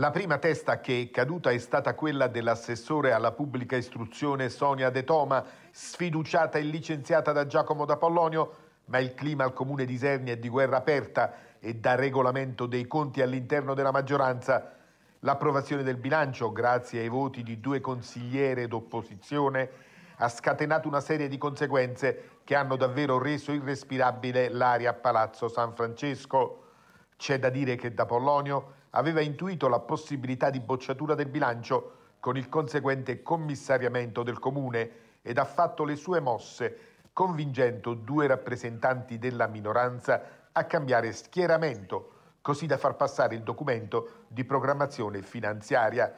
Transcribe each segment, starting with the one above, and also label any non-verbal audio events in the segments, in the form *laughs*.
La prima testa che è caduta è stata quella dell'assessore alla pubblica istruzione Sonia De Toma, sfiduciata e licenziata da Giacomo D'Apollonio, ma il clima al comune di Isernia è di guerra aperta e da regolamento dei conti all'interno della maggioranza. L'approvazione del bilancio, grazie ai voti di due consigliere d'opposizione, ha scatenato una serie di conseguenze che hanno davvero reso irrespirabile l'aria a Palazzo San Francesco. C'è da dire che D'Apollonio aveva intuito la possibilità di bocciatura del bilancio con il conseguente commissariamento del comune ed ha fatto le sue mosse, convincendo due rappresentanti della minoranza a cambiare schieramento, così da far passare il documento di programmazione finanziaria.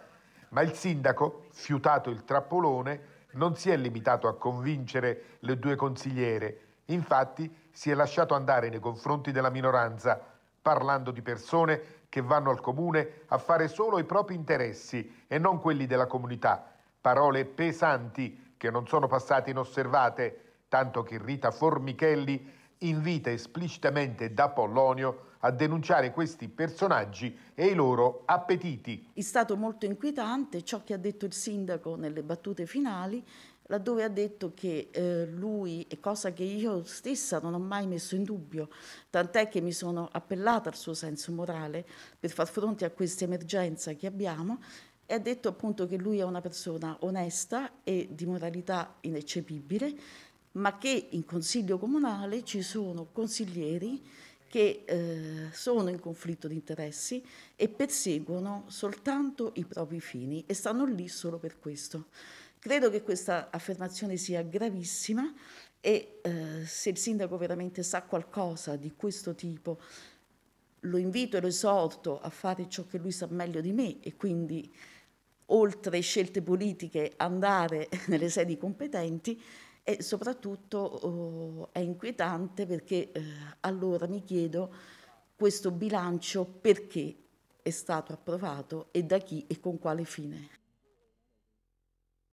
Ma il sindaco, fiutato il trappolone, non si è limitato a convincere le due consigliere, infatti si è lasciato andare nei confronti della minoranza, parlando di persone che vanno al comune a fare solo i propri interessi e non quelli della comunità. Parole pesanti che non sono passate inosservate, tanto che Rita Formichelli invita esplicitamente da Pollonio a denunciare questi personaggi e i loro appetiti. È stato molto inquietante ciò che ha detto il sindaco nelle battute finali, laddove ha detto che eh, lui, è cosa che io stessa non ho mai messo in dubbio, tant'è che mi sono appellata al suo senso morale per far fronte a questa emergenza che abbiamo, e ha detto appunto che lui è una persona onesta e di moralità ineccepibile ma che in consiglio comunale ci sono consiglieri che eh, sono in conflitto di interessi e perseguono soltanto i propri fini e stanno lì solo per questo. Credo che questa affermazione sia gravissima e eh, se il sindaco veramente sa qualcosa di questo tipo lo invito e lo esorto a fare ciò che lui sa meglio di me e quindi oltre scelte politiche andare *laughs* nelle sedi competenti e soprattutto oh, è inquietante perché eh, allora mi chiedo questo bilancio perché è stato approvato e da chi e con quale fine.